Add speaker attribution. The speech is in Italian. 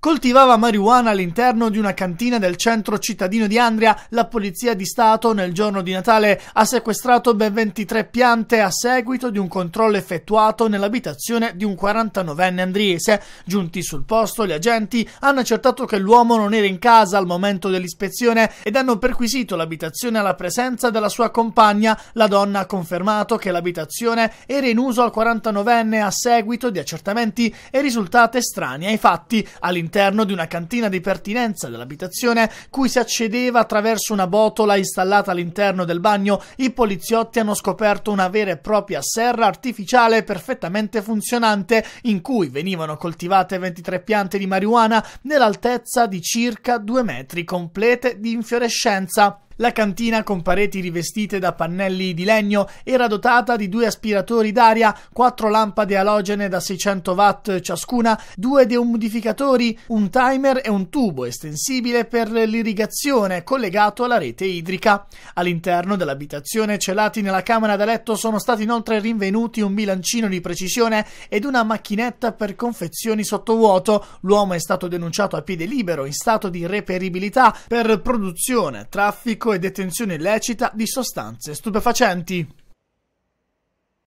Speaker 1: Coltivava marijuana all'interno di una cantina del centro cittadino di Andria. La Polizia di Stato nel giorno di Natale ha sequestrato ben 23 piante a seguito di un controllo effettuato nell'abitazione di un 49enne andriese. Giunti sul posto, gli agenti hanno accertato che l'uomo non era in casa al momento dell'ispezione ed hanno perquisito l'abitazione alla presenza della sua compagna. La donna ha confermato che l'abitazione era in uso al 49enne a seguito di accertamenti e risultate strani ai fatti. All'interno all'interno di una cantina di pertinenza dell'abitazione cui si accedeva attraverso una botola installata all'interno del bagno, i poliziotti hanno scoperto una vera e propria serra artificiale perfettamente funzionante in cui venivano coltivate 23 piante di marijuana nell'altezza di circa 2 metri complete di infiorescenza. La cantina, con pareti rivestite da pannelli di legno, era dotata di due aspiratori d'aria, quattro lampade alogene da 600 watt ciascuna, due deumidificatori, un timer e un tubo estensibile per l'irrigazione collegato alla rete idrica. All'interno dell'abitazione, celati nella camera da letto, sono stati inoltre rinvenuti un bilancino di precisione ed una macchinetta per confezioni sottovuoto. L'uomo è stato denunciato a piede libero in stato di reperibilità per produzione, traffico traffico e detenzione illecita di sostanze stupefacenti.